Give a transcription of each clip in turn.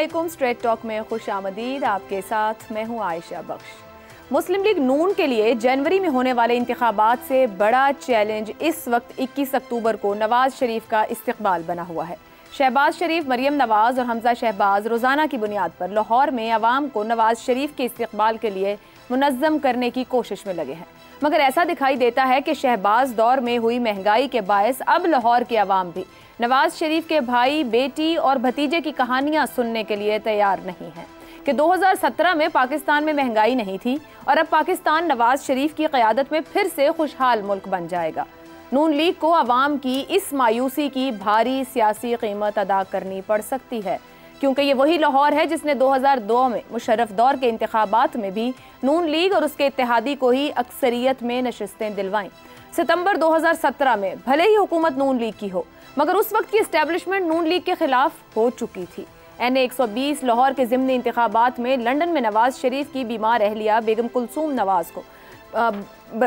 Aslam straight talk में खुश आमदीद आपके साथ मैं हूँ आयशा बख्श मुस्लिम लीग नून के लिए जनवरी में होने वाले इंतबात से बड़ा चैलेंज इस वक्त 21 अक्टूबर को नवाज शरीफ का इस्तबाल बना हुआ है शहबाज शरीफ मरियम नवाज़ और हमजा शहबाज रोज़ाना की बुनियाद पर लाहौर में आवाम को नवाज शरीफ के इस्तबाल के लिए मुनज़म करने की कोशिश में लगे हैं मगर ऐसा दिखाई देता है कि शहबाज दौर में हुई महंगाई के बायस अब लाहौर की आवाम भी नवाज शरीफ के भाई बेटी और भतीजे की कहानियां सुनने के लिए तैयार नहीं हैं कि 2017 में पाकिस्तान में महंगाई नहीं थी और अब पाकिस्तान नवाज शरीफ की क़्यादत में फिर से खुशहाल मुल्क बन जाएगा नून लीग को आवाम की इस मायूसी की भारी सियासी कीमत अदा करनी पड़ सकती है क्योंकि ये वही लाहौर है जिसने 2002 में मुशरफ दौर के इंतबात में भी नून लीग और उसके इतिहादी को ही अक्सरियत में नशस्तें दिलवाईं सितंबर 2017 में भले ही हुकूमत नून लीग की हो मगर उस वक्त की इस्टेब्लिशमेंट नून लीग के खिलाफ हो चुकी थी एन ए एक सौ बीस लाहौर के ज़िमनी इंतबात में लंडन में नवाज शरीफ की बीमार अहलिया बेगम कुलसूम नवाज को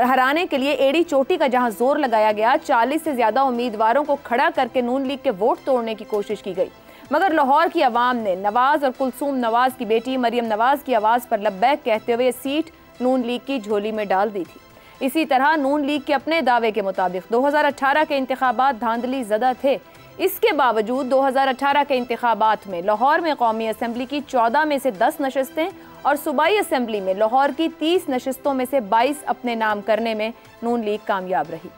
हराने के लिए एड़ी चोटी का जहां जोर लगाया गया चालीस से ज़्यादा उम्मीदवारों को खड़ा करके नून लीग के वोट तोड़ने की कोशिश की गई मगर लाहौर की आवाम ने नवाज और कुलसूम नवाज की बेटी मरियम नवाज की आवाज़ पर लब्बैक कहते हुए सीट नून लीग की झोली में डाल दी थी इसी तरह नून लीग के अपने दावे के मुताबिक 2018 के इंतबात धांधली ज़दा थे इसके बावजूद 2018 के इंतबात में लाहौर में कौमी असम्बली की चौदह में से दस नशस्तें और सूबाई असम्बली में लाहौर की तीस नशस्तों में से बाईस अपने नाम करने में नून लीग कामयाब रही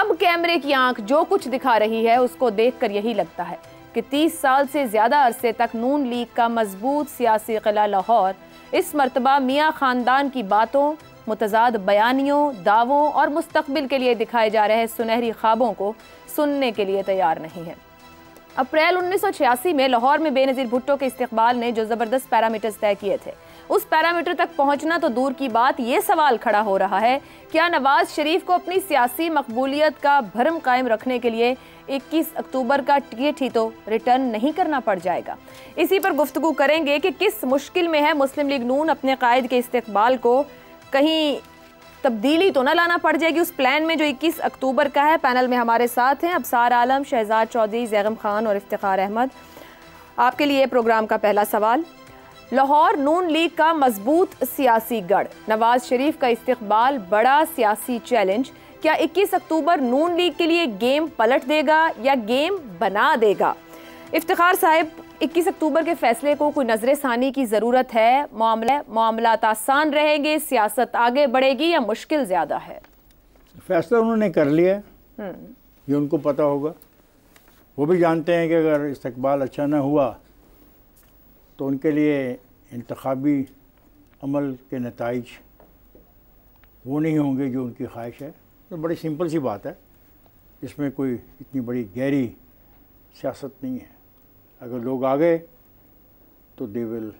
अब कैमरे की आंख जो कुछ दिखा रही है उसको देख कर यही लगता है कि 30 साल से ज़्यादा अरसे तक नून लीग का मजबूत सियासी किला लाहौर इस मरतबा मियाँ ख़ानदान की बातों मुतजाद बयानियों दावों और मुस्तबिल के लिए दिखाए जा रहे सुनहरी ख्वाबों को सुनने के लिए तैयार नहीं है अप्रैल 1986 में लाहौर में बेनज़ीर भुट्टो के इस्तेबाल ने जो ज़बरदस्त पैरामीटर्स तय किए थे उस पैरामीटर तक पहुंचना तो दूर की बात ये सवाल खड़ा हो रहा है क्या नवाज शरीफ को अपनी सियासी मकबूलियत का भरम कायम रखने के लिए 21 अक्टूबर का टिकट ही तो रिटर्न नहीं करना पड़ जाएगा इसी पर गुफ्तु करेंगे कि किस मुश्किल में है मुस्लिम लीग नून अपने कायद के इस्तेबाल को कहीं तब्दीली तो ना लाना पड़ जाएगी उस प्लान में जो 21 अक्टूबर का है पैनल में हमारे साथ हैं अबसार आलम शहजाद चौधरी जैगम खान और इफ्तार अहमद आपके लिए प्रोग्राम का पहला सवाल लाहौर नून लीग का मजबूत सियासी गढ़ नवाज शरीफ का इस्तबाल बड़ा सियासी चैलेंज क्या 21 अक्टूबर नून लीग के लिए गेम पलट देगा या गेम बना देगा इफ्तार साहब इक्कीस अक्टूबर के फैसले को कोई नजर सानी की ज़रूरत है मामला मामला आसान रहेंगे सियासत आगे बढ़ेगी या मुश्किल ज़्यादा है फैसला उन्होंने कर लिया हम्म। ये उनको पता होगा वो भी जानते हैं कि अगर इस्तबाल अच्छा ना हुआ तो उनके लिए इंतबी अमल के नतज वो नहीं होंगे जो उनकी ख्वाहिश है तो बड़ी सिंपल सी बात है इसमें कोई इतनी बड़ी गहरी सियासत नहीं है अगर लोग आ गए तो they will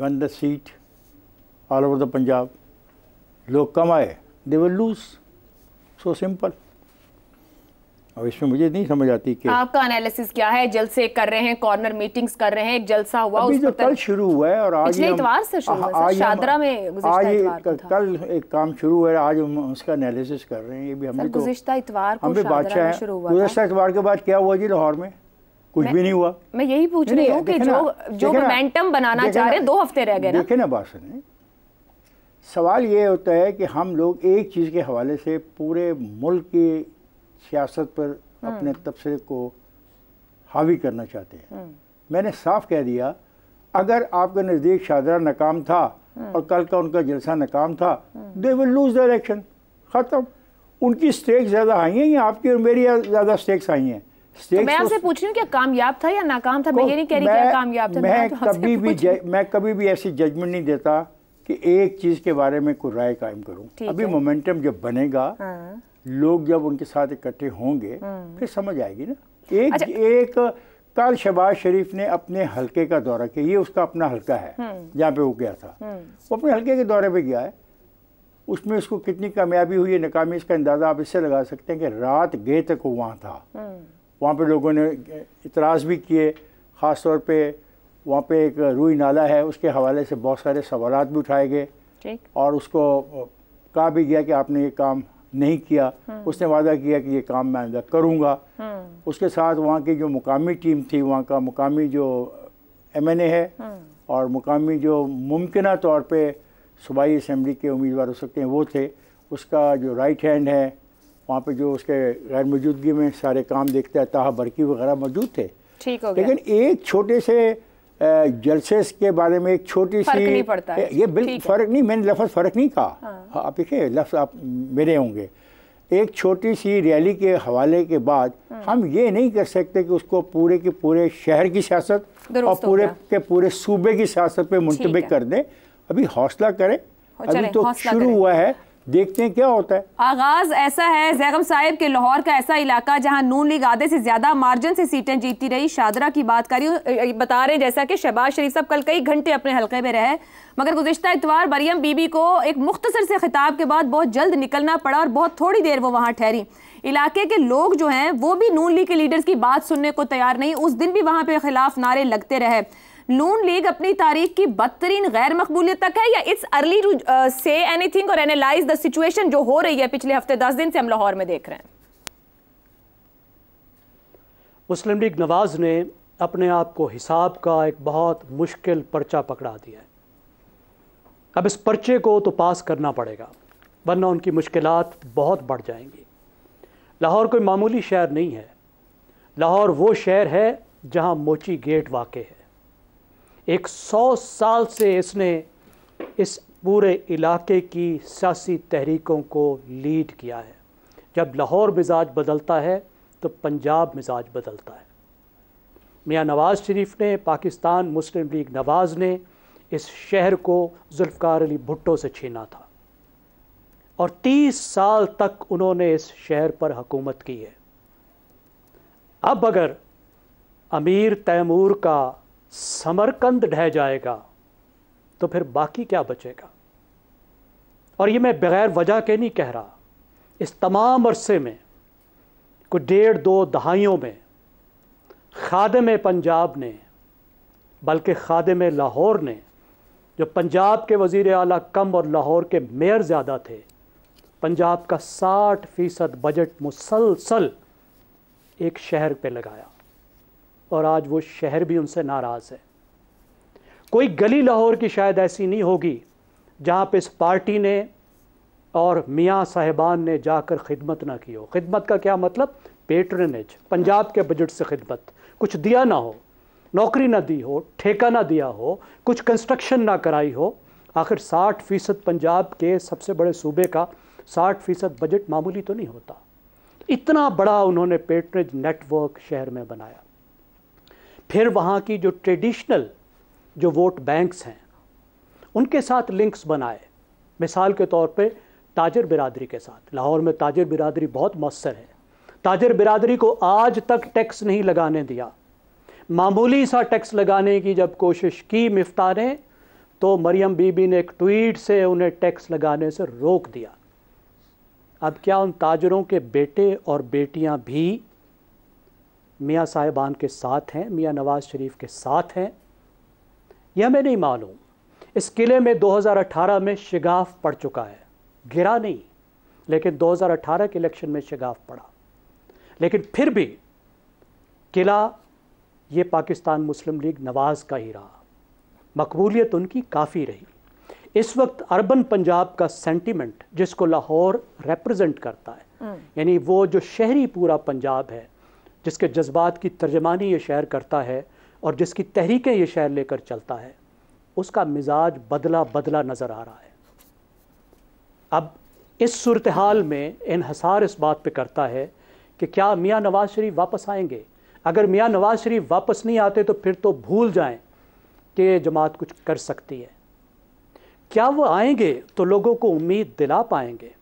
win the seat all over the Punjab लोग कम आए they will lose so simple अब इसमें मुझे नहीं समझ आती कि आपका एनालिसिस क्या है जलसे कर रहे हैं कॉर्नर मीटिंग्स कर रहे हैं एक जलसा हुआ अभी जो कल शुरू हुआ है और आज इतवार से शुरू हुआ शादरा में आज कल एक काम शुरू हुआ है आज हम उसका एनालिसिस कर रहे हैं ये भी हमने तो गुजश्ता इतवार को शादरा में शुरू हुआ गुजश्ता इतवार के बाद क्या हुआ जी लाहौर में कुछ भी नहीं हुआ मैं यही पूछ रही हूँ कि जो जो मोमेंटम बनाना चाह रहे दो हफ्ते रह गए देखे ना बात सवाल ये होता है कि हम लोग एक चीज़ के हवाले से पूरे मुल्क की सियासत पर हम्म। अपने तबसरे को हावी करना चाहते हैं हम्म। मैंने साफ कह दिया अगर आपका नज़दीक शाहरा नाकाम था हम्म। और कल का उनका जलसा नाकाम था they will lose the election ख़त्म उनकी स्टेक्स ज़्यादा आई हैं या आपकी और मेरी ज़्यादा स्टेक्स आई हैं तो मैं आपसे तो- पूछ रही हूँ क्या कामयाब था या नाकाम था मैं ये नहीं कह रही कामयाब था मैं कभी भी मैं कभी भी ऐसी जजमेंट नहीं देता कि एक चीज़ के बारे में कोई राय कायम करूँ अभी मोमेंटम जब बनेगा हाँ। लोग जब उनके साथ इकट्ठे होंगे हाँ। फिर समझ आएगी ना एक अच्छा। एक कल शहबाज शरीफ ने अपने हलके का दौरा किया ये उसका अपना हलका है हाँ। जहाँ पे वो गया था हाँ। वो अपने हलके के दौरे पे गया है उसमें उसको कितनी कामयाबी हुई है नाकामी इसका अंदाज़ा आप इससे लगा सकते हैं कि रात गए तक वो वहां था वहाँ पे लोगों ने इतराज़ भी किए ख़ास तौर पे वहाँ पे एक रूई नाला है उसके हवाले से बहुत सारे सवाल भी उठाए गए और उसको कहा भी गया कि आपने ये काम नहीं किया हम्म। उसने वादा किया कि ये काम मैं अंदर करूँगा हम्म। उसके साथ वहाँ की जो मुकामी टीम थी वहाँ का मुकामी जो एम एन ए है हम्म। और मुकामी जो मुमकिन तौर पर सूबाई इसम्बली के उम्मीदवार हो सकते हैं वो थे उसका जो राइट हैंड है वहाँ पे जो उसके गैर मौजूदगी में सारे काम देखता है ताहा बरकी वगैरह मौजूद थे ठीक हो गया। लेकिन एक छोटे से जलसे के बारे में एक छोटी सी नहीं पड़ता है। ये बिल्कुल फ़र्क नहीं मैंने लफ्ज़ फ़र्क नहीं कहा हाँ।, हाँ आप देखिए लफ्ज़ आप मेरे होंगे एक छोटी सी रैली के हवाले के बाद हाँ। हम ये नहीं कर सकते कि उसको पूरे के पूरे शहर की सियासत और पूरे के पूरे सूबे की सियासत पे मुंतब कर दें अभी हौसला करें अभी तो शुरू हुआ है देखते हैं क्या होता है आगाज ऐसा है जैगम साहिब के लाहौर का ऐसा इलाका जहां नून लीग आधे से ज्यादा मार्जिन से सीटें जीतती रही शादरा की बात करी बता रहे हैं जैसा कि शहबाज शरीफ साहब कल कई घंटे अपने हल्के में रहे मगर गुजशत इतवार मरियम बीबी को एक मुख्तसर से खिताब के बाद बहुत जल्द निकलना पड़ा और बहुत थोड़ी देर वो वहाँ ठहरी इलाके के लोग जो हैं वो भी नून लीग के लीडर्स की बात सुनने को तैयार नहीं उस दिन भी वहाँ पे खिलाफ नारे लगते रहे नून लीग अपनी तारीख की बदतरीन गैर मकबूलियत तक है या it's early to say anything और एनालाइज द सिचुएशन जो हो रही है पिछले हफ्ते दस दिन से हम लाहौर में देख रहे हैं मुस्लिम लीग नवाज ने अपने आप को हिसाब का एक बहुत मुश्किल पर्चा पकड़ा दिया है अब इस पर्चे को तो पास करना पड़ेगा वरना उनकी मुश्किल बहुत बढ़ जाएंगी लाहौर कोई मामूली शहर नहीं है लाहौर वो शहर है जहाँ मोची गेट वाक़ है एक सौ साल से इसने इस पूरे इलाके की सियासी तहरीकों को लीड किया है जब लाहौर मिजाज बदलता है तो पंजाब मिजाज बदलता है मियाँ नवाज़ शरीफ ने पाकिस्तान मुस्लिम लीग नवाज़ ने इस शहर को जुल्फ़ार अली भुट्टो से छीना था और तीस साल तक उन्होंने इस शहर पर हुकूमत की है अब अगर अमीर तैमूर का समरकंद ढह जाएगा तो फिर बाकी क्या बचेगा और ये मैं बगैर वजह के नहीं कह रहा इस तमाम अरसे में कुछ डेढ़ दो दहाइयों में खादम पंजाब ने बल्कि खादम लाहौर ने जो पंजाब के वज़ी अला कम और लाहौर के मेयर ज़्यादा थे पंजाब का 60 फ़ीसद बजट मुसलसल एक शहर पे लगाया और आज वो शहर भी उनसे नाराज़ है कोई गली लाहौर की शायद ऐसी नहीं होगी जहाँ पर इस पार्टी ने और मियाँ साहिबान ने जाकर खिदमत ना की हो खिदमत का क्या मतलब पेटरनेज पंजाब के बजट से खिदमत कुछ दिया ना हो नौकरी ना दी हो ठेका ना दिया हो कुछ कंस्ट्रक्शन ना कराई हो आखिर साठ फ़ीसद पंजाब के सबसे बड़े सूबे का साठ फ़ीसद बजट मामूली तो नहीं होता इतना बड़ा उन्होंने पेटरेज नेटवर्क शहर में बनाया फिर वहाँ की जो ट्रेडिशनल जो वोट बैंक्स हैं उनके साथ लिंक्स बनाए मिसाल के तौर पे ताजर बिरादरी के साथ लाहौर में ताजर बिरादरी बहुत मौसर है ताजर बिरादरी को आज तक टैक्स नहीं लगाने दिया मामूली सा टैक्स लगाने की जब कोशिश की मफ्ता ने तो मरियम बीबी ने एक ट्वीट से उन्हें टैक्स लगाने से रोक दिया अब क्या उन ताजरों के बेटे और बेटियां भी मियाँ साहिबान के साथ हैं मियाँ नवाज़ शरीफ के साथ हैं यह हमें नहीं मालूम इस किले में 2018 में शिगाफ पड़ चुका है गिरा नहीं लेकिन 2018 के इलेक्शन में शिगाफ पड़ा लेकिन फिर भी किला ये पाकिस्तान मुस्लिम लीग नवाज़ का ही रहा मकबूलियत उनकी काफ़ी रही इस वक्त अर्बन पंजाब का सेंटिमेंट जिसको लाहौर रिप्रेजेंट करता है हम्म। यानी वो जो शहरी पूरा पंजाब है जिसके जज्बात की तर्जमानी ये शहर करता है और जिसकी तहरीकें ये शहर लेकर चलता है उसका मिजाज बदला बदला नज़र आ रहा है अब इस सूरत हाल में इनहसार इस बात पे करता है कि क्या मियाँ नवाज शरीफ वापस आएंगे अगर मियाँ नवाज शरीफ वापस नहीं आते तो फिर तो भूल जाएं कि जमात कुछ कर सकती है क्या वो आएंगे तो लोगों को उम्मीद दिला पाएंगे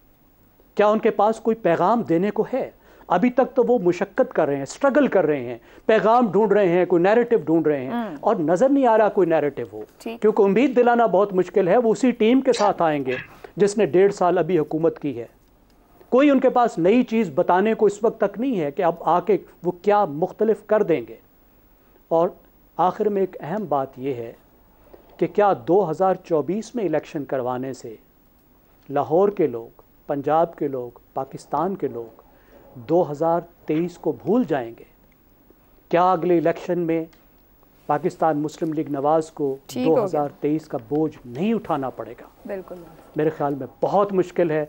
क्या उनके पास कोई पैगाम देने को है अभी तक तो वो मुशक्क़त कर रहे हैं स्ट्रगल कर रहे हैं पैगाम ढूंढ रहे हैं कोई नैरेटिव ढूंढ रहे हैं हम्म। और नज़र नहीं आ रहा कोई नैरेटिव हो क्योंकि उम्मीद दिलाना बहुत मुश्किल है वो उसी टीम के साथ आएंगे जिसने डेढ़ साल अभी हुकूमत की है कोई उनके पास नई चीज़ बताने को इस वक्त तक नहीं है कि अब आके वो क्या मुख्तलफ कर देंगे और आखिर में एक अहम बात यह है कि क्या 2024 में इलेक्शन करवाने से लाहौर के लोग पंजाब के लोग पाकिस्तान के लोग 2023 को भूल जाएंगे क्या अगले इलेक्शन में पाकिस्तान मुस्लिम लीग नवाज को 2023 का बोझ नहीं उठाना पड़ेगा बिल्कुल मेरे ख्याल में बहुत मुश्किल है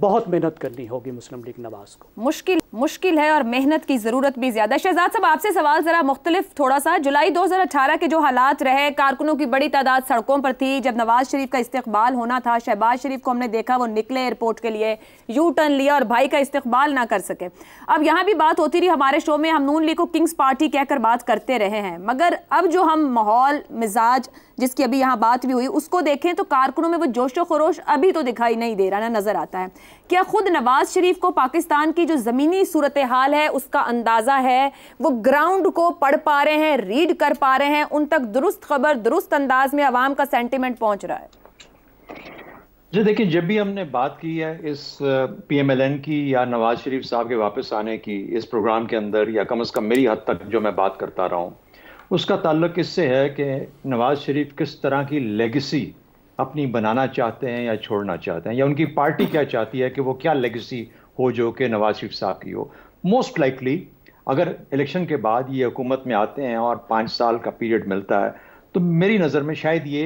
बहुत मेहनत करनी होगी मुस्लिम लीग नवाज को मुश्किल मुश्किल है और मेहनत की ज़रूरत भी ज़्यादा शहजाद साहब आपसे सवाल ज़रा मुख्तलिफ थोड़ा सा जुलाई 2018 के जो हालात रहे कारकुनों की बड़ी तादाद सड़कों पर थी जब नवाज शरीफ का इस्तकबाल होना था शहबाज शरीफ को हमने देखा वो निकले एयरपोर्ट के लिए यू टर्न लिया और भाई का इस्तकबाल ना कर सके अब यहाँ भी बात होती रही हमारे शो में हम नून लीग को किंग्स पार्टी कहकर बात करते रहे हैं मगर अब जो हम माहौल मिजाज जिसकी अभी यहाँ बात भी हुई उसको देखें तो कारकुनों में वो जोशो खरोश अभी तो दिखाई नहीं दे रहा ना नज़र आता है है क्या खुद नवाज शरीफ को पाकिस्तान की जो ज़मीनी सूरत हाल है उसका अंदाज़ा है वो ग्राउंड को पढ़ पा रहे हैं रीड कर पा रहे हैं उन तक दुरुस्त खबर दुरुस्त अंदाज में आवाम का सेंटिमेंट पहुंच रहा है जी देखिए जब भी हमने बात की है इस पीएमएलएन की या नवाज शरीफ साहब के वापस आने की इस प्रोग्राम के अंदर या कम अज कम मेरी हद तक जो मैं बात करता रहा हूँ उसका ताल्लुक इससे है कि नवाज शरीफ किस तरह की लेगेसी अपनी बनाना चाहते हैं या छोड़ना चाहते हैं या उनकी पार्टी क्या चाहती है कि वो क्या लेगेसी हो जो कि नवाज शरीफ साहब की हो मोस्ट लाइकली अगर इलेक्शन के बाद ये हुकूमत में आते हैं और पाँच साल का पीरियड मिलता है तो मेरी नज़र में शायद ये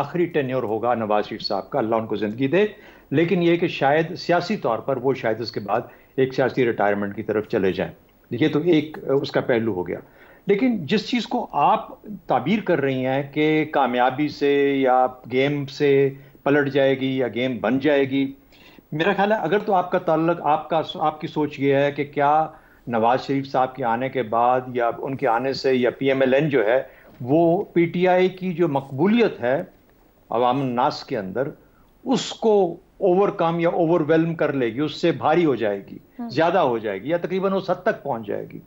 आखिरी टेन्योर होगा नवाज शरीफ साहब का अल्लाह उनको ज़िंदगी दे लेकिन ये कि शायद सियासी तौर पर वो शायद उसके बाद एक सियासी रिटायरमेंट की तरफ चले जाएँ ये तो एक उसका पहलू हो गया लेकिन जिस चीज़ को आप ताबीर कर रही हैं कि कामयाबी से या गेम से पलट जाएगी या गेम बन जाएगी मेरा ख्याल है अगर तो आपका तल्लक आपका आपकी सोच ये है कि क्या नवाज शरीफ साहब के आने के बाद या उनके आने से या पीएमएलएन जो है वो पीटीआई की जो मकबूलियत है अवाम नास के अंदर उसको ओवरकम या ओवरवेलम कर लेगी उससे भारी हो जाएगी हम्म। ज़्यादा हो जाएगी या तकरीबन उस हद तक पहुंच जाएगी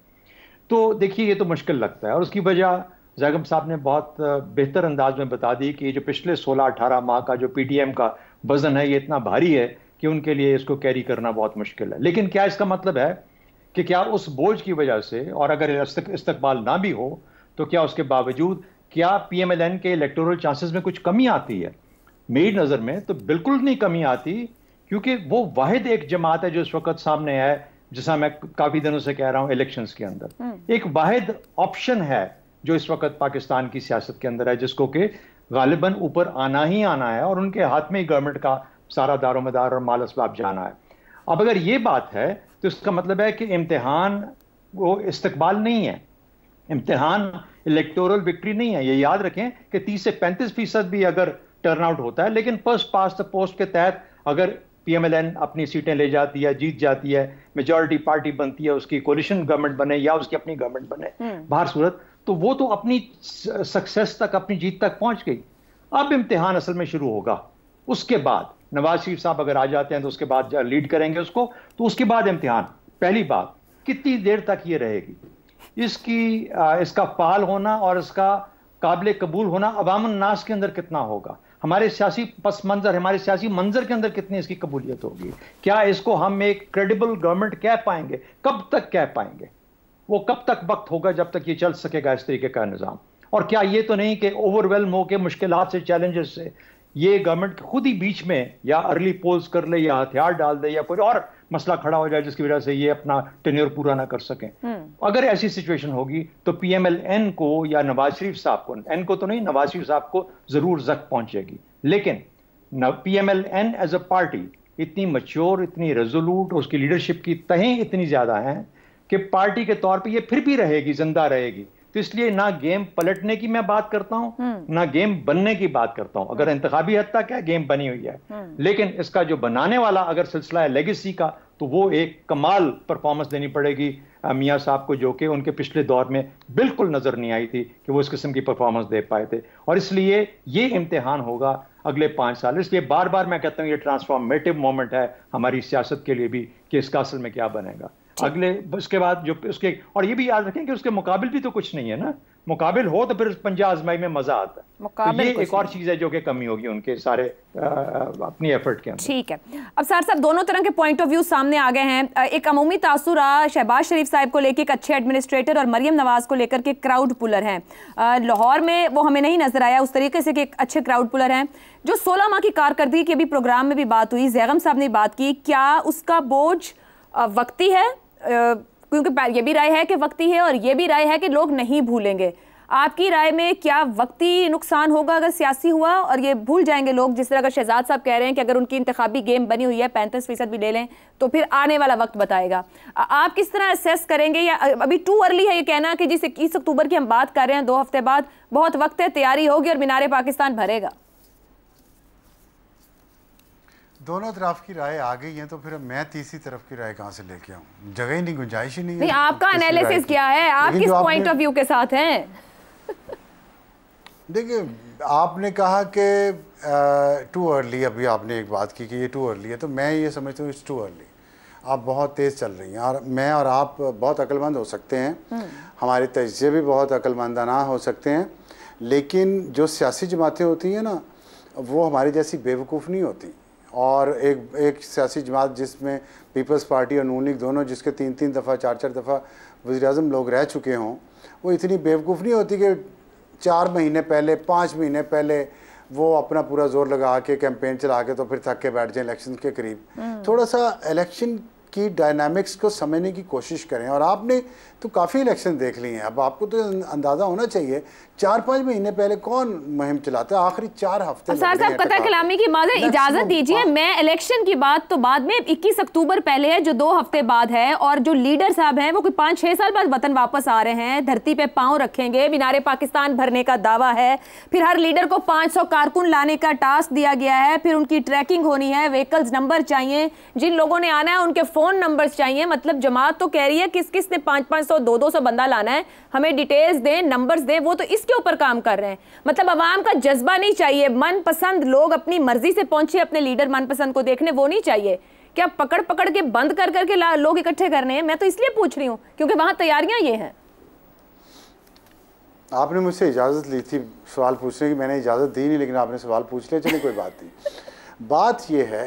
तो देखिए ये तो मुश्किल लगता है और उसकी वजह जैगम साहब ने बहुत बेहतर अंदाज में बता दी कि जो पिछले 16-18 माह का जो पीटीएम का वजन है ये इतना भारी है कि उनके लिए इसको कैरी करना बहुत मुश्किल है लेकिन क्या इसका मतलब है कि क्या उस बोझ की वजह से और अगर इस्तकबाल ना भी हो तो क्या उसके बावजूद क्या पीएमएलएन के इलेक्टोरल चांसेस में कुछ कमी आती है मेरी नज़र में तो बिल्कुल नहीं कमी आती क्योंकि वो वाहिद एक जमात है जो इस वक्त सामने आए जैसा मैं काफी दिनों से कह रहा हूं इलेक्शंस के अंदर हम्म। एक वाहिद ऑप्शन है जो इस वक्त पाकिस्तान की सियासत के अंदर है जिसको के गालिबन ऊपर आना ही आना है और उनके हाथ में ही गवर्नमेंट का सारा दारोमदार और माल इसबाब जाना है अब अगर ये बात है तो इसका मतलब है कि इम्तहान वो इस्तकबाल नहीं है इम्तहान इलेक्टोरल विक्ट्री नहीं है ये याद रखें कि 30 से 35 फीसद भी अगर टर्नआउट होता है लेकिन फर्स्ट पास पोस्ट के तहत अगर पीएमएलएन अपनी सीटें ले जाती है जीत जाती है मेजोरिटी पार्टी बनती है उसकी कोलिशन गवर्नमेंट बने या उसकी अपनी गवर्नमेंट बने हम्म। बाहर सूरत तो वो तो अपनी सक्सेस तक अपनी जीत तक पहुंच गई अब इम्तिहान असल में शुरू होगा उसके बाद नवाज शरीफ साहब अगर आ जाते हैं तो उसके बाद लीड करेंगे उसको तो उसके बाद इम्तिहान पहली बात कितनी देर तक ये रहेगी इसकी इसका फाल होना और इसका काबिल कबूल होना अवाम नाश के अंदर कितना होगा हमारे सियासी पस मंजर हमारे सियासी मंजर के अंदर कितनी इसकी कबूलियत होगी क्या इसको हम एक क्रेडिबल गवर्नमेंट कह पाएंगे कब तक कह पाएंगे वो कब तक वक्त होगा जब तक ये चल सकेगा इस तरीके का निज़ाम और क्या ये तो नहीं कि ओवरवेलम हो के मुश्किल से चैलेंजेस से ये गवर्नमेंट खुद ही बीच में या अर्ली पोल्स कर ले या हथियार डाल दे या कोई और मसला खड़ा हो जाए जिसकी वजह से ये अपना टेन्योर पूरा ना कर सकें हम्म। अगर ऐसी सिचुएशन होगी तो पीएमएलएन को या नवाज शरीफ साहब को एन को तो नहीं नवाज शरीफ साहब को जरूर जख पहुंचेगी लेकिन P N as a party इतनी मच्योर इतनी रेजोलूट उसकी लीडरशिप की तहें इतनी ज्यादा हैं कि पार्टी के तौर पर यह फिर भी रहेगी जिंदा रहेगी तो इसलिए ना गेम पलटने की मैं बात करता हूं हम्म। ना गेम बनने की बात करता हूं अगर इंतजामी हद तक है गेम बनी हुई है हम्म। लेकिन इसका जो बनाने वाला अगर सिलसिला है लेगेसी का तो वो एक कमाल परफॉर्मेंस देनी पड़ेगी मियाँ साहब को जो कि उनके पिछले दौर में बिल्कुल नज़र नहीं आई थी कि वो इस किस्म की परफॉर्मेंस दे पाए थे और इसलिए ये इम्तिहान होगा अगले पांच साल इसलिए बार बार मैं कहता हूँ ये ट्रांसफॉर्मेटिव मोमेंट है हमारी सियासत के लिए भी कि इसका असल में क्या बनेगा तो अगले उसके बाद जो उसके और ये भी याद रखें कि उसके मुकाबले भी तो कुछ नहीं है ना मुकाबल हो तो फिर पंजा आजमाई में मजा आता है तो ये एक और चीज है जो कि कमी होगी उनके सारे आ, अपनी एफर्ट के अंदर ठीक है अब सर सर दोनों तरह के पॉइंट ऑफ व्यू सामने आ गए हैं एक अमूमी तासुर शहबाज शरीफ साहब को लेकर एक अच्छे एडमिनिस्ट्रेटर और मरियम नवाज को लेकर के क्राउड पुलर हैं लाहौर में वो हमें नहीं नजर आया उस तरीके से कि अच्छे क्राउड पुलर हैं जो सोलह माह की कारकर्दगी की अभी प्रोग्राम में भी बात हुई जैगम साहब ने बात की क्या उसका बोझ वक्ती है क्योंकि ये भी राय है कि वक्ती है और ये भी राय है कि लोग नहीं भूलेंगे आपकी राय में क्या वक्ती नुकसान होगा अगर सियासी हुआ और ये भूल जाएंगे लोग जिस तरह अगर शहजाद साहब कह रहे हैं कि अगर उनकी इंतबी गेम बनी हुई है पैंतीस फीसद भी ले लें तो फिर आने वाला वक्त बताएगा आप किस तरह असेस करेंगे या अभी टू अर्ली है ये कहना कि जिस इक्कीस अक्टूबर की हम बात कर रहे हैं दो हफ्ते बाद बहुत वक्त है तैयारी होगी और मीनारे पाकिस्तान भरेगा दोनों तरफ की राय आ गई है तो फिर मैं तीसरी तरफ की राय कहाँ से लेके आऊँ जगह ही नहीं गुंजाइश ही नहीं नहीं आपका एनालिसिस क्या है आप किस पॉइंट ऑफ व्यू के साथ हैं देखिए आपने कहा कि टू अर्ली अभी आपने एक बात की कि ये टू अर्ली है तो मैं ये समझता हूँ इट्स टू अर्ली आप बहुत तेज़ चल रही हैं और मैं और आप बहुत अक्लमंद हो सकते हैं हम्म। हमारे तजर्बे भी बहुत अक्लमंदाना हो सकते हैं लेकिन जो सियासी जमातें होती हैं ना वो हमारी जैसी बेवकूफ़ नहीं होती और एक एक सियासी जमात जिसमें पीपल्स पार्टी और नून लीग दोनों जिसके तीन तीन दफ़ा चार चार दफ़ा वजी अजम लोग रह चुके हों वो इतनी बेवकूफ़ नहीं होती कि चार महीने पहले पाँच महीने पहले वो अपना पूरा जोर लगा के कैंपेन चला के तो फिर थक के बैठ जाए इलेक्शन के करीब हम्म। थोड़ा सा इलेक्शन की डायनामिक्स को समझने की कोशिश करें और आपने तो काफ़ी इलेक्शन देख लिए हैं अब आपको तो अंदाज़ा होना चाहिए चार पाँच महीने पहले कौन मुहिम चलाता है आखिरी चार हफ्ते कलामी की इजाज़त दीजिए मैं इलेक्शन हाँ। की बात तो बाद में इक्कीस अक्टूबर पहले है जो दो हफ्ते बाद है और जो लीडर साहब हैं वो कोई पाँच छः साल बाद वतन वापस आ रहे हैं धरती पे पाँव रखेंगे मीनारे पाकिस्तान भरने का दावा है फिर हर लीडर को सौ कारकुन लाने का टास्क दिया गया है फिर उनकी ट्रैकिंग होनी है व्हीकल्स नंबर चाहिए जिन लोगों ने आना है उनके फ़ोन नंबर्स चाहिए मतलब जमात तो कह रही है किस किस ने पाँच पाँच सौ दो दो सौ बंदा लाना है हमें डिटेल्स दें नंबर्स दें वो तो इसके ऊपर काम कर रहे हैं मतलब आवाम का जज्बा नहीं चाहिए मनपसंद लोग अपनी मर्जी से पहुंचे अपने लीडर मनपसंद को देखने वो नहीं चाहिए क्या पकड़ पकड़ के बंद कर करके लोग इकट्ठे कर रहे हैं मैं तो इसलिए पूछ रही हूँ क्योंकि वहाँ तैयारियाँ ये हैं आपने मुझसे इजाज़त ली थी सवाल पूछने की मैंने इजाज़त दी नहीं लेकिन आपने सवाल पूछ लिया चलिए कोई बात नहीं बात यह है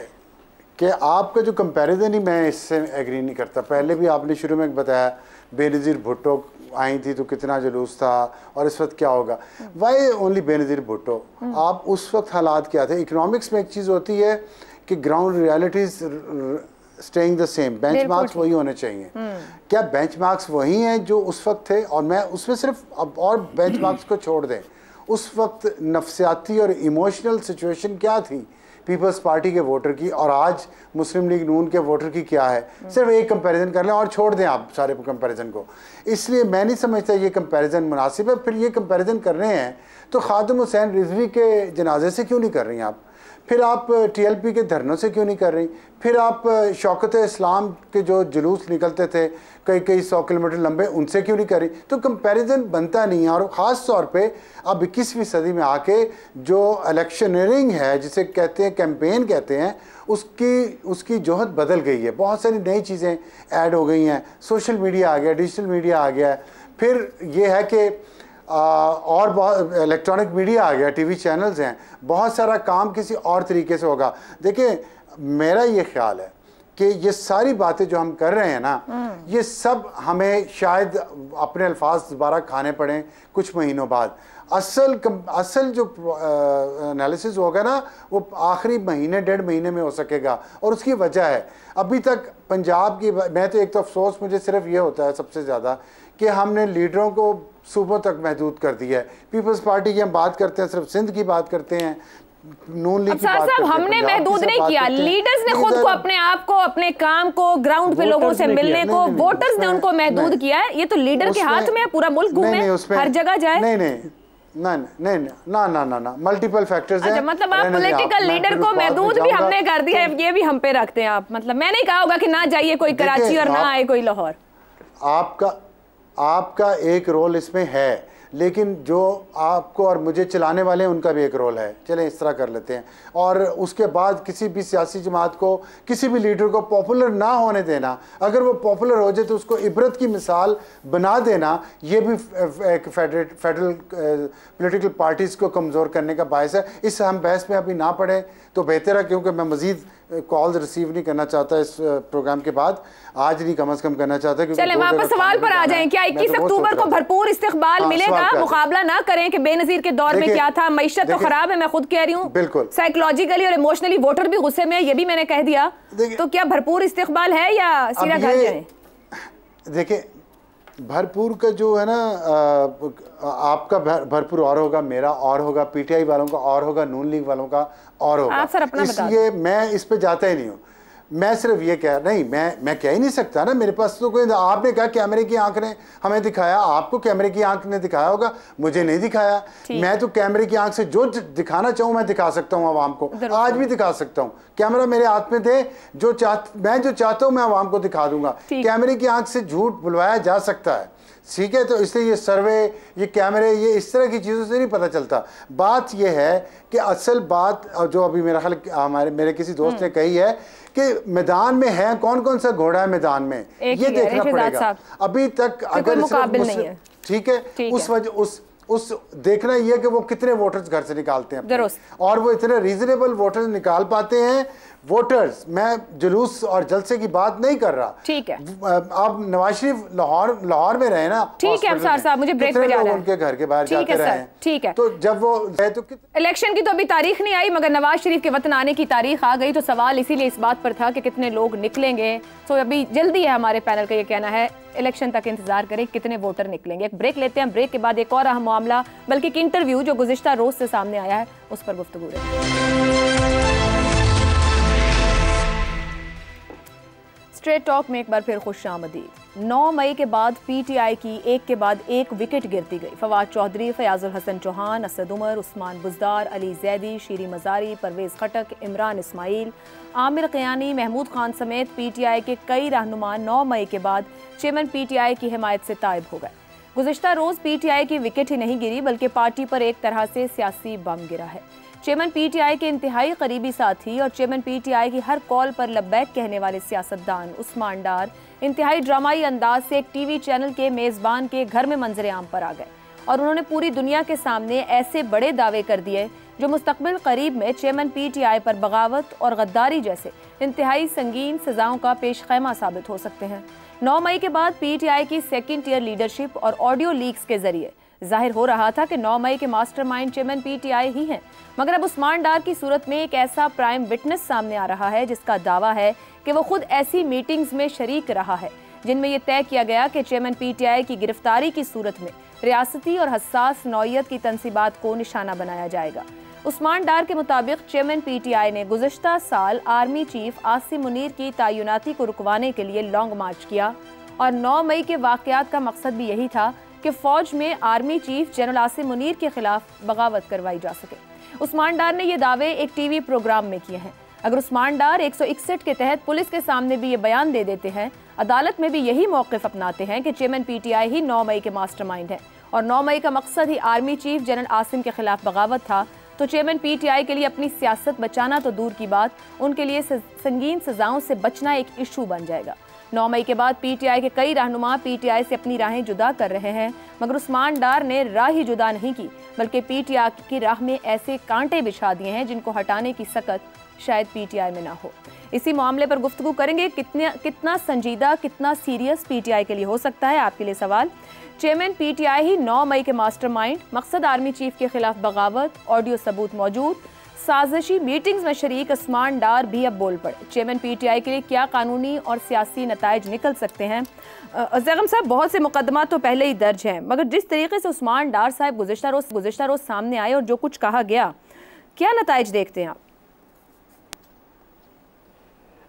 कि आपका जो कंपैरिजन ही मैं इससे एग्री नहीं करता पहले भी आपने शुरू में बताया बेनज़ीर भुट्टो आई थी तो कितना जुलूस था और इस वक्त क्या होगा वाई ओनली बेनज़ीर भुट्टो आप उस वक्त हालात क्या थे इकनॉमिक्स में एक चीज़ होती है कि ground realities staying the same benchmarks वही होने चाहिए हम्म। क्या बेंच मार्क्स वही हैं जो उस वक्त थे और मैं उसमें सिर्फ अब और बेंच मार्क्स को छोड़ दें उस वक्त नफसियाती और इमोशनल सिचुएशन क्या थी पीपल्स पार्टी के वोटर की और आज मुस्लिम लीग नून के वोटर की क्या है सिर्फ एक कंपैरिजन कर लें और छोड़ दें आप सारे कंपैरिजन को इसलिए मैं नहीं समझता ये कंपैरिजन मुनासिब है फिर ये कंपैरिजन कर रहे हैं तो खादम हुसैन रिजवी के जनाजे से क्यों नहीं कर रही हैं आप फिर आप टीएलपी के धरनों से क्यों नहीं कर रही फिर आप शौकत इस्लाम के जो जुलूस निकलते थे कई कई सौ किलोमीटर लंबे उनसे क्यों नहीं कर रही तो कंपैरिजन बनता नहीं है और ख़ास तौर पे अब इक्कीसवीं सदी में आके जो इलेक्शनरिंग है जिसे कहते हैं कैंपेन कहते हैं उसकी उसकी जोहत बदल गई है बहुत सारी नई चीज़ें ऐड हो गई हैं सोशल मीडिया आ गया डिजिटल मीडिया आ गया फिर ये है कि और बहुत इलेक्ट्रॉनिक मीडिया आ गया टीवी चैनल्स हैं बहुत सारा काम किसी और तरीके से होगा देखिए मेरा ये ख्याल है कि ये सारी बातें जो हम कर रहे हैं ना हम्म। ये सब हमें शायद अपने अल्फाज दोबारा खाने पड़े कुछ महीनों बाद असल असल जो एनालिसिस होगा ना वो आखिरी महीने डेढ़ महीने में हो सकेगा और उसकी वजह है अभी तक पंजाब की मैं तो एक तो अफसोस मुझे सिर्फ ये होता है सबसे ज़्यादा कि हमने लीडरों को सूबों तक महदूद कर दिया है पीपल्स पार्टी की हम बात करते हैं सिर्फ सिंध की बात करते हैं नून लीग साहब हमने महदूद नहीं किया लीडर्स ने खुद को अपने आप को अपने काम को ग्राउंड पे लोगों से मिलने को वोटर्स ने उनको महदूद किया है ये तो लीडर के हाथ में है पूरा मुल्क घूमे हर जगह जाए नहीं नहीं ना नहीं ना ना ना ना मल्टीपल अच्छा, फैक्टर्स हैं मतलब आप पॉलिटिकल लीडर को महदूद भी हमने कर दिया है ये भी हम पे रखते हैं आप मतलब मैंने कहा होगा कि ना जाइए कोई कराची और ना आए कोई लाहौर आपका आपका एक रोल इसमें है लेकिन जो आपको और मुझे चलाने वाले हैं उनका भी एक रोल है चलें इस तरह कर लेते हैं और उसके बाद किसी भी सियासी जमात को किसी भी लीडर को पॉपुलर ना होने देना अगर वो पॉपुलर हो जाए तो उसको इबरत की मिसाल बना देना ये भी एक फेडरेट फेडरल पोलिटिकल पार्टीज़ को कमज़ोर करने का बायस है इस हम बहस में अभी ना पड़े तो बेहतर है क्योंकि मैं मज़ीद कॉल्स रिसीव नहीं करना चाहता इस प्रोग्राम के बाद आज नहीं कम अज कम करना चाहता क्योंकि चले वापस सवाल पर आ जाएं तो क्या 21 अक्टूबर को भरपूर इस्तेबाल हाँ, मिलेगा मुकाबला ना करें कि बेनजीर के दौर में क्या था मैशत तो खराब है मैं खुद कह रही हूँ बिल्कुल साइकोलॉजिकली और इमोशनली वोटर भी गुस्से में ये भी मैंने कह दिया तो क्या भरपूर इस्तेबाल है या सीधा घर देखिए भरपूर का जो है ना आपका भरपूर और होगा मेरा और होगा पीटीआई वालों का और होगा नून लीग वालों का और होगा इसलिए मैं इस पे जाता ही नहीं हूँ मैं सिर्फ ये कह नहीं मैं मैं कह ही नहीं सकता ना मेरे पास तो कोई आपने कहा कैमरे की आंख ने हमें दिखाया आपको कैमरे की आंख ने दिखाया होगा मुझे नहीं दिखाया मैं तो कैमरे की आंख से जो दिखाना चाहूँ मैं दिखा सकता हूँ आवाम को आज भी दिखा सकता हूँ कैमरा मेरे हाथ में थे जो चाह मैं जो चाहता हूँ मैं आवाम को दिखा दूंगा कैमरे की आंख से झूठ बुलवाया जा सकता है ठीक है तो इसलिए ये सर्वे ये कैमरे ये इस तरह की चीज़ों से नहीं पता चलता बात ये है कि असल बात जो अभी मेरा ख्याल हमारे मेरे किसी दोस्त हम्म। ने कही है कि मैदान में है कौन कौन सा घोड़ा है मैदान में ये देखना पड़ेगा अभी तक अगर ठीक है उस वजह उस उस देखना यह कि वो कितने वोटर्स घर से निकालते हैं और वो इतने रीजनेबल वोटर्स निकाल पाते हैं वोटर्स मैं जुलूस और जलसे की बात नहीं कर रहा ठीक है आप नवाज शरीफ लाहौर लाहौर में रहे ना ठीक है सर साहब मुझे ब्रेक पे जाना उनके घर के बाहर ठीक है ठीक है तो जब वो तो इलेक्शन की तो अभी तारीख नहीं आई मगर नवाज शरीफ के वतन आने की तारीख आ गई तो सवाल इसीलिए इस बात पर था कि कितने लोग निकलेंगे तो अभी जल्दी है हमारे पैनल का ये कहना है इलेक्शन तक इंतजार करें कितने वोटर निकलेंगे एक ब्रेक लेते हैं ब्रेक के बाद एक और अहम मामला बल्कि एक इंटरव्यू जो गुजशत रोज से सामने आया है उस पर गुफ्तु है स्ट्रेट टॉक में एक बार फिर खुश आमदीद नौ मई के बाद पीटीआई की एक के बाद एक विकेट गिरती गई फवाद चौधरी फयाजुल हसन चौहान असद उमर उस्मान बुजदार अली जैदी शीरी मजारी परवेज़ खटक इमरान इस्माइल आमिर कयानी महमूद खान समेत पीटीआई के कई रहनुमा नौ मई के बाद चेयरमैन पीटीआई की हिमायत से तायब हो गए गुजशत रोज़ पीटीआई की विकेट ही नहीं गिरी बल्कि पार्टी पर एक तरह से सियासी बम गिरा है चेयरमैन पीटीआई के इंतहाई करीबी साथी और चेयरमैन पीटीआई की हर कॉल पर लब्बैक कहने वाले सियासतदान उस्मान डार इंतहाई ड्रामाई अंदाज से एक टीवी चैनल के मेज़बान के घर में मंजर आम पर आ गए और उन्होंने पूरी दुनिया के सामने ऐसे बड़े दावे कर दिए जो मुस्तबिल करीब में चेयरमैन पीटीआई पर बगावत और गद्दारी जैसे इंतहाई संगीन सजाओं का पेश खैमा साबित हो सकते हैं 9 मई के बाद पीटीआई की सेकेंड ईयर लीडरशिप और ऑडियो लीक्स के जरिए जाहिर हो रहा था कि 9 मई के मास्टरमाइंड चेयरमैन पीटीआई ही हैं मगर अब उस्मान डार की सूरत में एक ऐसा प्राइम विटनेस सामने आ रहा है जिसका दावा है कि वो खुद ऐसी मीटिंग्स में शरीक रहा है जिनमें यह तय किया गया कि चेयरमैन पीटीआई की गिरफ्तारी की सूरत में रियासती और हसास नौत की तनसीबात को निशाना बनाया जाएगा उस्मान डार के मुताबिक चेयरमैन पीटीआई ने गुजशत साल आर्मी चीफ आसिम मुनीर की तयनाती को रुकवाने के लिए लॉन्ग मार्च किया और 9 मई के वाकयात का मकसद भी यही था कि फौज में army chief general Asim Munir के खिलाफ बगावत करवाई जा सके उस्मान डार ने ये दावे एक टीवी प्रोग्राम में किए हैं अगर उस्मान डार एक के तहत पुलिस के सामने भी ये बयान दे देते हैं अदालत में भी यही मौकफ अपनाते हैं कि चेयरमैन पीटीआई ही 9 मई के मास्टरमाइंड है और 9 मई का मकसद ही आर्मी चीफ जनरल आसिम के खिलाफ बगावत था तो चेयरमैन पीटीआई के लिए अपनी सियासत बचाना तो दूर की बात उनके लिए संगीन सजाओं से बचना एक इशू बन जाएगा नौ मई के बाद पीटीआई के कई रहनुमा पीटीआई से अपनी राहें जुदा कर रहे हैं मगर उस्मान डार ने राह ही जुदा नहीं की बल्कि पीटीआई की राह में ऐसे कांटे बिछा दिए हैं जिनको हटाने की सकत शायद पीटीआई में ना हो इसी मामले पर गुफ्तु करेंगे कितने कितना संजीदा कितना सीरियस पीटीआई के लिए हो सकता है आपके लिए सवाल चेयरमैन पीटीआई ही 9 मई के मास्टरमाइंड मकसद आर्मी चीफ के खिलाफ बगावत ऑडियो सबूत मौजूद साजिशी मीटिंग्स में शरीक असमान डार भी अब बोल पड़े चेयरमैन पीटीआई के लिए क्या कानूनी और सियासी नतज निकल सकते हैं जैगम साहब बहुत से मुकदमा तो पहले ही दर्ज हैं मगर जिस तरीके से उस्मान डार साहब गुजशत रोज़ गुजशत रोज़ सामने आए और जो कुछ कहा गया क्या नतज देखते हैं आप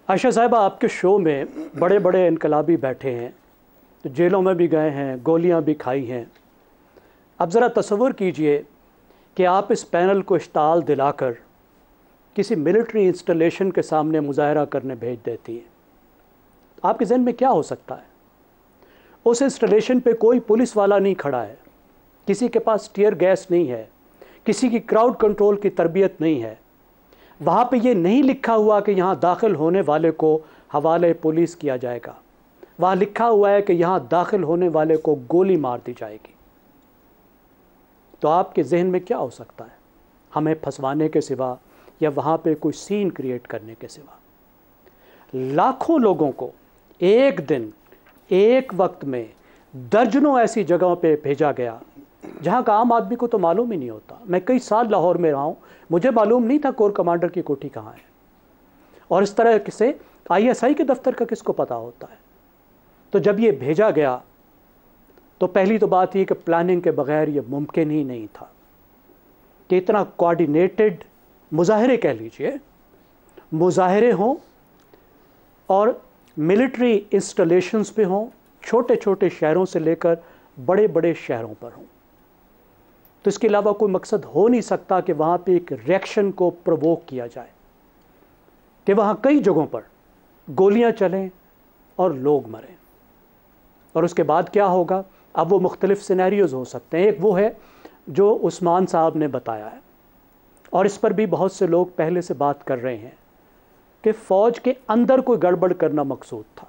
अशा साहब आपके शो में बड़े बड़े इनकलाबी बैठे हैं तो जेलों में भी गए हैं गोलियाँ भी खाई हैं अब ज़रा तस्वुर कीजिए कि आप इस पैनल को इश्ताल दिलाकर किसी मिलिट्री इंस्टॉलेशन के सामने मुजाहरा करने भेज देती है आपके जहन में क्या हो सकता है उस इंस्टॉलेशन पे कोई पुलिस वाला नहीं खड़ा है किसी के पास टीयर गैस नहीं है किसी की क्राउड कंट्रोल की तरबियत नहीं है वहाँ पे ये नहीं लिखा हुआ कि यहाँ दाखिल होने वाले को हवाले पुलिस किया जाएगा वहाँ लिखा हुआ है कि यहाँ दाखिल होने वाले को गोली मार दी जाएगी तो आपके जहन में क्या हो सकता है हमें फंसवाने के सिवा या वहाँ पे कोई सीन क्रिएट करने के सिवा लाखों लोगों को एक दिन एक वक्त में दर्जनों ऐसी जगहों पे भेजा गया जहाँ का आम आदमी को तो मालूम ही नहीं होता मैं कई साल लाहौर में रहा हूँ मुझे मालूम नहीं था कोर कमांडर की कोठी कहाँ है और इस तरह से आईएसआई के दफ्तर का किसको पता होता है तो जब ये भेजा गया तो पहली तो बात यह कि प्लानिंग के बगैर ये मुमकिन ही नहीं था कि इतना कोऑर्डिनेटेड मुजाहरे कह लीजिए मुजाहरे हों और मिलिट्री इंस्टॉलेशंस पे हों छोटे छोटे शहरों से लेकर बड़े बड़े शहरों पर हों तो इसके अलावा कोई मकसद हो नहीं सकता कि वहाँ पे एक रिएक्शन को प्रवोक किया जाए कि वहाँ कई जगहों पर गोलियाँ चलें और लोग मरें और उसके बाद क्या होगा अब वो मुख्तलिफ़ सिनेरियोज़ हो सकते हैं एक वो है जो उस्मान साहब ने बताया है और इस पर भी बहुत से लोग पहले से बात कर रहे हैं कि फ़ौज के अंदर कोई गड़बड़ करना मकसूद था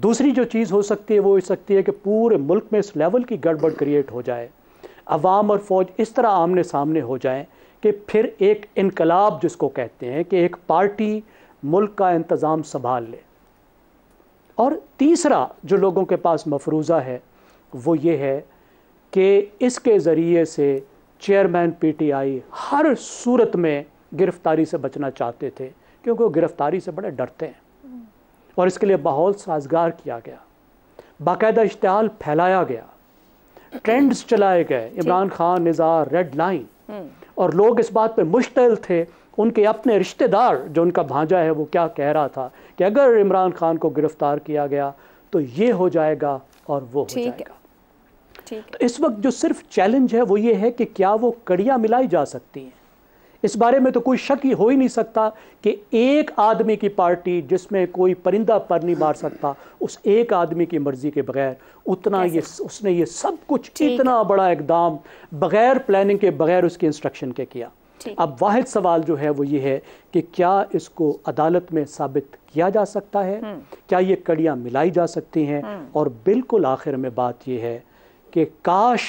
दूसरी जो चीज़ हो सकती है वो हो सकती है कि पूरे मुल्क में इस लेवल की गड़बड़ क्रिएट हो जाए अवाम और फ़ौज इस तरह आमने सामने हो जाए कि फिर एक इनकलाब जिसको कहते हैं कि एक पार्टी मुल्क का इंतज़ाम संभाल ले और तीसरा जो लोगों के पास मफरूज़ा है वो ये है कि इसके ज़रिए से चेयरमैन पीटीआई हर सूरत में गिरफ्तारी से बचना चाहते थे क्योंकि वो गिरफ्तारी से बड़े डरते हैं और इसके लिए माहौल साजगार किया गया बाकायदा इश्तहाल फैलाया गया ट्रेंड्स चलाए गए इमरान खान निज़ार रेड लाइन हम्म। और लोग इस बात पे मुश्तल थे उनके अपने रिश्तेदार जो उनका भांजा है वो क्या कह रहा था कि अगर इमरान खान को गिरफ्तार किया गया तो ये हो जाएगा और वो हो जाएगा तो इस वक्त जो सिर्फ चैलेंज है वो ये है कि क्या वो कड़ियाँ मिलाई जा सकती हैं इस बारे में तो कोई शक ही हो ही नहीं सकता कि एक आदमी की पार्टी जिसमें कोई परिंदा पर नहीं मार सकता उस एक आदमी की मर्जी के बगैर उतना ये उसने ये सब कुछ इतना बड़ा एकदम बगैर प्लानिंग के बगैर उसके इंस्ट्रक्शन के किया अब वाहिद सवाल जो है वो ये है कि क्या इसको अदालत में साबित किया जा सकता है हम्म। क्या ये कड़ियाँ मिलाई जा सकती हैं हम्म। और बिल्कुल आखिर में बात यह है कि काश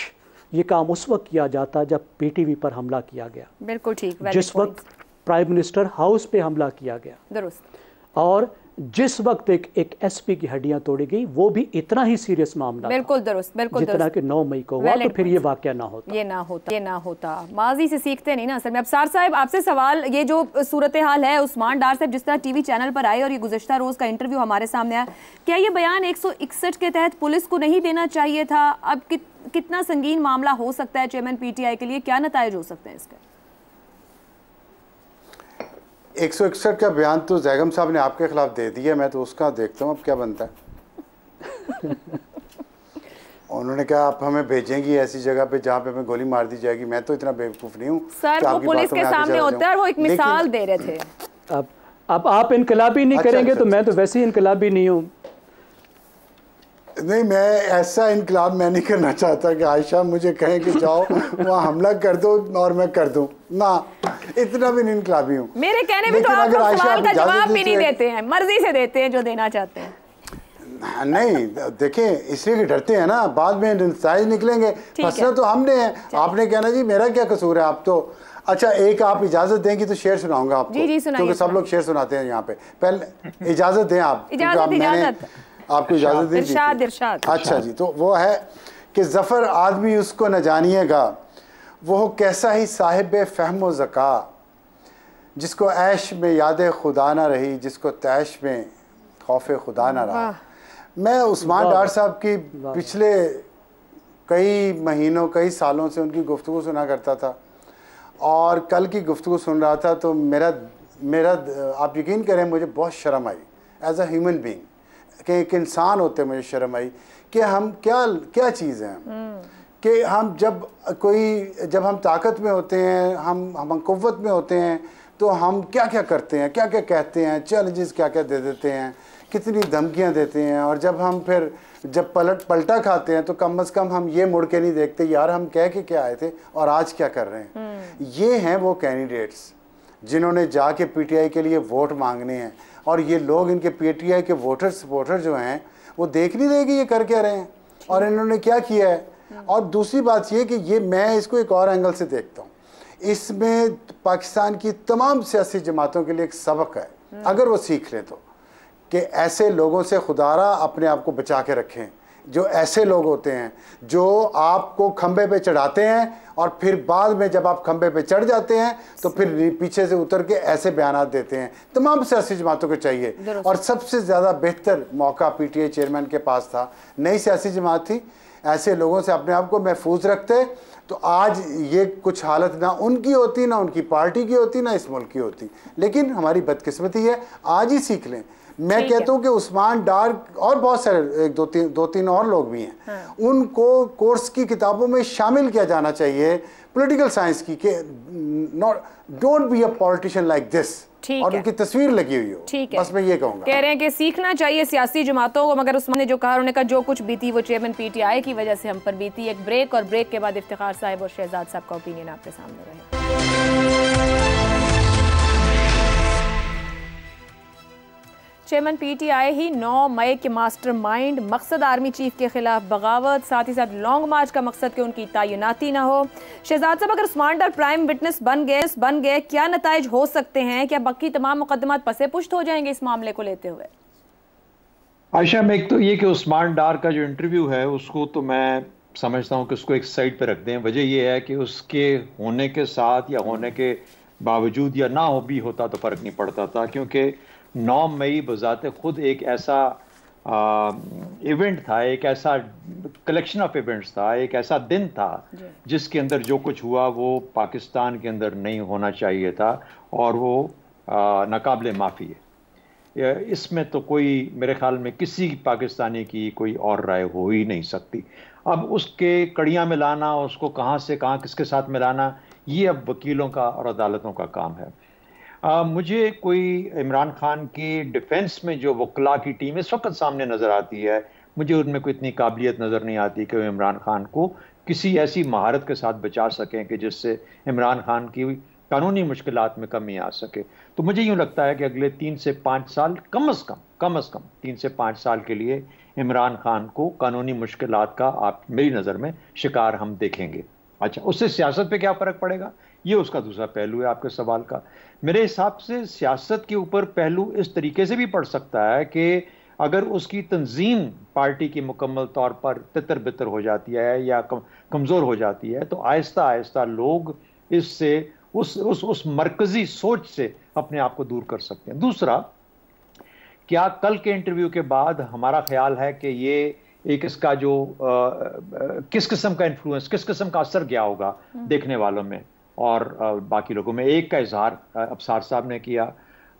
ये काम उस वक्त किया जाता जब पीटीवी पर हमला किया गया बिल्कुल ठीक जिस वक्त प्राइम मिनिस्टर हाउस पे हमला किया गया और जिस वक्त एक एक एसपी की हड्डियां तोड़ी गई वो भी इतना ही सीरियस मामला बिल्कुल दुरुस्त बिल्कुल जितना कि 9 मई को हुआ तो फिर ये वाक्य ना होता ये ना होता ये ना होता माजी से सीखते नहीं ना असल में अब सार साहब आपसे सवाल ये जो सूरत हाल है उस्मान डार साहब जिस तरह टीवी चैनल पर आए और ये गुजशत रोज का इंटरव्यू हमारे सामने आया क्या ये बयान एक के तहत पुलिस को नहीं देना चाहिए था अब कितना संगीन मामला हो सकता है चेयरमैन पीटीआई के लिए क्या नतज हो सकते हैं इसका एक सौ इकसठ का बयान तो जैगम साहब ने आपके खिलाफ दे दिया मैं तो उसका देखता हूँ अब क्या बनता है उन्होंने कहा आप हमें भेजेंगी ऐसी जगह पे जहाँ पे हमें गोली मार दी जाएगी मैं तो इतना बेवकूफ नहीं हूँ सर वो पुलिस के सामने होता है वो एक मिसाल दे रहे थे अब अब आप इनकलाबी नहीं अच्छा, करेंगे अच्छा, तो मैं अच्छा, तो वैसे ही इनकलाबी नहीं हूँ नहीं मैं ऐसा इनकलाब मैं नहीं करना चाहता कि आयशा मुझे कहें कि जाओ वहाँ हमला कर दो और मैं कर दूँ ना इतना भी नहीं इनकलाबी हूँ मेरे कहने भी तो आप सवाल का जवाब भी नहीं देते हैं मर्जी से देते हैं जो देना चाहते हैं हाँ, नहीं देखें इसलिए कि डरते हैं ना बाद में नतज निकलेंगे फसला तो हमने है आपने कहना जी मेरा क्या कसूर है आप तो अच्छा एक आप इजाजत देंगे तो शेर सुनाऊंगा आपको जी जी क्योंकि सब लोग शेर सुनाते हैं यहाँ पे पहले इजाजत दें आप इजाजत, इजाजत। आपको इजाज़त अच्छा जी तो वो है कि ज़फ़र आदमी उसको न जानिएगा वो कैसा ही साहिब फ़हम ज़क़ा जिसको ऐश में याद खुदा ना रही जिसको तैश में खौफ खुदा ना रहा मैं उस्मान डार साहब की पिछले कई महीनों कई सालों से उनकी गुफ्तु सुना करता था और कल की गुफ्तु सुन रहा था तो मेरा मेरा आप यकीन करें मुझे बहुत शर्म आई एज अ ह्यूमन बींग कि एक इंसान होते मुझे शर्म आई कि हम क्या क्या चीज़ हैं कि हम जब कोई जब हम ताकत में होते हैं हम हम कुत में होते हैं तो हम क्या क्या करते हैं क्या क्या कहते हैं चैलेंजेस क्या क्या दे देते हैं कितनी धमकियां देते हैं और जब हम फिर जब पलट पलटा खाते हैं तो कम अज़ कम हम ये मुड़ के नहीं देखते यार हम कह के क्या आए थे और आज क्या कर रहे हैं ये हैं वो कैंडिडेट्स जिन्होंने जाके पीटीआई के लिए वोट मांगने हैं और ये लोग इनके पीटीआई के वोटर सपोर्टर जो हैं वो देख नहीं रहे कि ये कर क्या रहे हैं और इन्होंने क्या किया है और दूसरी बात ये कि ये मैं इसको एक और एंगल से देखता हूँ इसमें पाकिस्तान की तमाम सियासी जमातों के लिए एक सबक है अगर वो सीख लें तो कि ऐसे लोगों से खुदारा अपने आप को बचा के रखें जो ऐसे लोग होते हैं जो आपको खंबे पे चढ़ाते हैं और फिर बाद में जब आप खंबे पे चढ़ जाते हैं तो फिर पीछे से उतर के ऐसे बयान देते हैं तमाम सियासी जमातों को चाहिए और सबसे ज़्यादा बेहतर मौका पीटीए चेयरमैन के पास था नई सियासी जमात थी ऐसे लोगों से अपने आप को महफूज रखते तो आज ये कुछ हालत ना उनकी होती ना उनकी पार्टी की होती ना इस मुल्क की होती लेकिन हमारी बदकिस्मती है आज ही सीख लें मैं कहता हूँ कि उस्मान डार और बहुत सारे एक दो तीन दो तीन और लोग भी हैं हाँ। उनको कोर्स की किताबों में शामिल किया जाना चाहिए पॉलिटिकल साइंस की कि not don't be a politician like this और उनकी तस्वीर लगी हुई हो ठीक है बस मैं ये कहूंगा कह रहे हैं कि सीखना चाहिए सियासी जमातों को मगर उस्मान ने जो कहा उन्होंने कहा जो कुछ बीती वो चेयरमैन पीटीआई की वजह से हम पर बीती एक ब्रेक और ब्रेक के बाद इफ्तार साहब और शहजाद साहब का ओपिनियन आपके सामने रहे चेयरमैन पीटीआई ही 9 मई के मास्टरमाइंड मकसद आर्मी चीफ के खिलाफ बगावत साथ ही साथ लॉन्ग मार्च का मकसद के उनकी तयनाती ना हो शहजाद साहब अगर स्मांडर प्राइम विटनेस बन गए बन गए क्या नतज हो सकते हैं क्या बाकी तमाम मुकदमा पसे पुष्ट हो जाएंगे इस मामले को लेते हुए आयशा में एक तो ये कि उस्मान डार का जो इंटरव्यू है उसको तो मैं समझता हूँ कि उसको एक साइड पर रख दें वजह यह है कि उसके होने के साथ या होने के बावजूद या ना हो भी होता तो फ़र्क नहीं पड़ता था क्योंकि नौ मई बजाते खुद एक ऐसा इवेंट था एक ऐसा कलेक्शन ऑफ इवेंट्स था एक ऐसा दिन था जिसके अंदर जो कुछ हुआ वो पाकिस्तान के अंदर नहीं होना चाहिए था और वो नाकबले माफ़ी है इसमें तो कोई मेरे ख्याल में किसी पाकिस्तानी की कोई और राय हो ही नहीं सकती अब उसके कड़ियाँ मिलाना उसको कहाँ से कहाँ किसके साथ मिलाना ये अब वकीलों का और अदालतों का काम है आ, मुझे कोई इमरान खान की डिफेंस में जो वकला की टीम इस वक्त सामने नज़र आती है मुझे उनमें कोई इतनी काबिलियत नज़र नहीं आती कि वो इमरान खान को किसी ऐसी महारत के साथ बचा सकें कि जिससे इमरान खान की कानूनी मुश्किल में कमी आ सके तो मुझे यूँ लगता है कि अगले तीन से पाँच साल कम अज़ कम कम अज़ कम तीन से पाँच साल के लिए इमरान खान को कानूनी मुश्किल का आप मेरी नज़र में शिकार हम देखेंगे अच्छा उससे सियासत पे क्या फ़र्क पड़ेगा ये उसका दूसरा पहलू है आपके सवाल का मेरे हिसाब से सियासत के ऊपर पहलू इस तरीके से भी पड़ सकता है कि अगर उसकी तंजीम पार्टी की मुकम्मल तौर पर तितर बितर हो जाती है या कम, कमज़ोर हो जाती है तो आहिस्ता आहिस्ता लोग इससे उस उस उस मरकज़ी सोच से अपने आप को दूर कर सकते हैं दूसरा क्या कल के इंटरव्यू के बाद हमारा ख्याल है कि ये एक इसका जो आ, आ, किस किस्म का इन्फ्लुएंस किस किस्म का असर गया होगा हम्म। देखने वालों में और बाकी लोगों में एक का इजहार अबसार साहब ने किया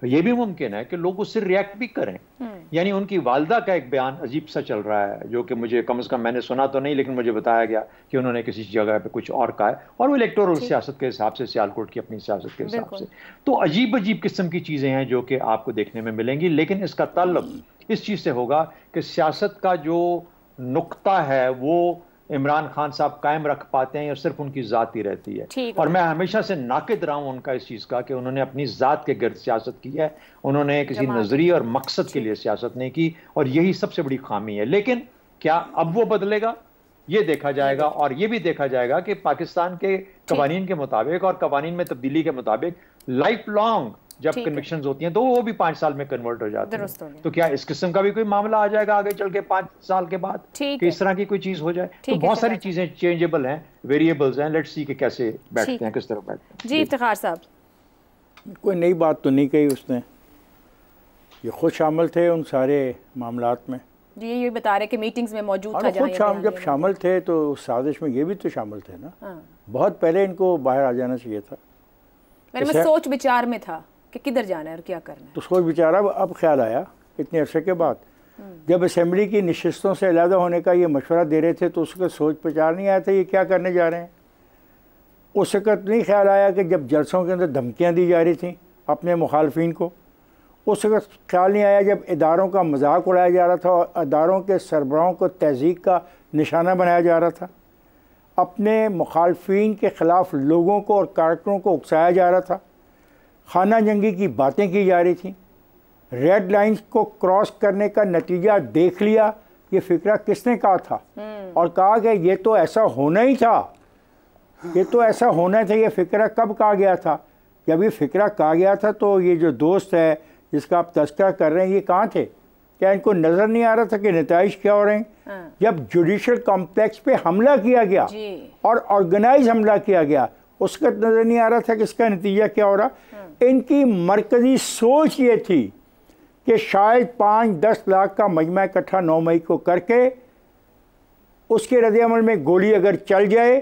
ये भी मुमकिन है कि लोग उससे रिएक्ट भी करें हम्म। यानी उनकी वालदा का एक बयान अजीब सा चल रहा है जो कि मुझे कम से कम मैंने सुना तो नहीं लेकिन मुझे बताया गया कि उन्होंने किसी जगह पे कुछ और कहा है और वो इलेक्टोरल सियासत के हिसाब से सियालकोट की अपनी सियासत के हिसाब से तो अजीब अजीब किस्म की चीज़ें हैं जो कि आपको देखने में मिलेंगी लेकिन इसका ताल्लुक इस चीज़ से होगा कि सियासत का जो नुकता है वो इमरान खान साहब कायम रख पाते हैं और सिर्फ उनकी ज़ात ही रहती है और मैं हमेशा से नाकद रहा हूँ उनका इस चीज़ का कि उन्होंने अपनी ज़ात के गर्द सियासत की है उन्होंने किसी नज़रिए और मकसद के लिए सियासत नहीं की और यही सबसे बड़ी खामी है लेकिन क्या अब वो बदलेगा ये देखा जाएगा और ये भी देखा जाएगा कि पाकिस्तान के कवानीन के मुताबिक और कवानीन में तब्दीली के मुताबिक लाइफ लॉन्ग जब कन्विक्शन होती हैं तो वो भी पांच साल में कन्वर्ट हो जाती है तो क्या इस किस्म का भी कोई मामला आ जाएगा आगे चल के पांच साल के बाद कि इस तरह की कोई चीज हो जाए तो बहुत तो सारी चीजें चेंजेबल हैं वेरिएबल्स हैं लेट्स सी के कैसे बैठते हैं किस तरह बैठते हैं जी इफ्तार साहब कोई नई बात तो नहीं कही उसने ये खुद शामिल थे उन सारे मामला में ये ये बता रहे कि मीटिंग्स में मौजूद हाँ, था तो खुद शाम जब शामिल थे तो उस साजिश में ये भी तो शामिल थे ना हाँ। बहुत पहले इनको बाहर आ जाना चाहिए था मैंने सोच विचार में था कि किधर जाना है और क्या करना है तो उसको बेचारा अब ख्याल आया इतने अर्से के बाद जब असम्बली की नशस्तों से अलहदा होने का ये मशवरा दे रहे थे तो उसको सोच प्रचार नहीं आया था ये क्या करने जा रहे हैं उस वक़्त नहीं ख्याल आया कि जब जलसों के अंदर धमकियाँ दी जा रही थी अपने मुखालफी को उस वक़्त ख्याल नहीं आया जब इदारों का मजाक उड़ाया जा रहा था और इदारों के सरबराहों को तहजीक का निशाना बनाया जा रहा था अपने मुखालफन के ख़िलाफ़ लोगों को और कारकुनों को उकसाया जा रहा था खाना जंगी की बातें की जा रही थी रेड लाइंस को क्रॉस करने का नतीजा देख लिया ये फिक्रा किसने कहा था हम्म। और कहा गया ये तो ऐसा होना ही था ये तो ऐसा होना था ये फिक्रा कब कहा गया था जब ये फिक्रा कहा गया था तो ये जो दोस्त है जिसका आप तस्करा कर रहे हैं ये कहाँ थे क्या इनको नज़र नहीं आ रहा था कि नतज क्या हो रहे हैं हाँ। जब जुडिशल कॉम्प्लेक्स पे हमला किया गया और ऑर्गेनाइज हमला किया गया उसका नज़र नहीं आ रहा था कि इसका नतीजा क्या हो रहा इनकी मरकज़ी सोच ये थी कि शायद पाँच दस लाख का मजमा इकट्ठा नौ मई को करके उसके रदल में गोली अगर चल जाए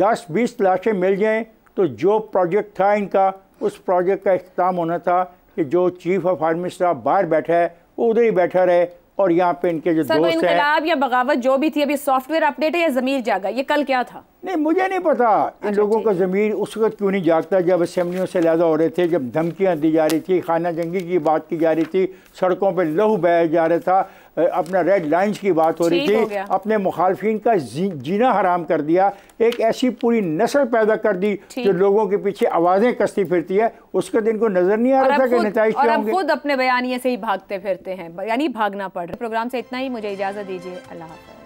दस बीस लाशें मिल जाएँ तो जो प्रोजेक्ट था इनका उस प्रोजेक्ट का अख्ताम होना था कि जो चीफ ऑफ आर्मी साहब बाहर बैठा है वो उधर ही बैठा रहे और यहाँ पे इनके जो दोस्त हैं या बगावत जो भी थी अभी सॉफ्टवेयर अपडेट है या जमीर जागा ये कल क्या था नहीं मुझे नहीं पता इन अच्छा, लोगों का ज़मीर उस वक्त क्यों नहीं जागता जब असम्बलियों से लादा हो रहे थे जब धमकियाँ दी जा रही थी खाना जंगी की बात की जा रही थी सड़कों पर लहू बहाया जा रहा था अपना रेड लाइंस की बात हो रही थी अपने मुखालफिन का जी, जीना हराम कर दिया एक ऐसी पूरी नस्ल पैदा कर दी जो लोगों के पीछे आवाज़ें कसती फिरती है उसका दिन को नज़र नहीं आ रहा था कि नतज खुद अपने बयानिए से ही भागते फिरते हैं यानी भागना पड़ रहा है प्रोग्राम से इतना ही मुझे इजाज़त दीजिए अल्लाह हाफ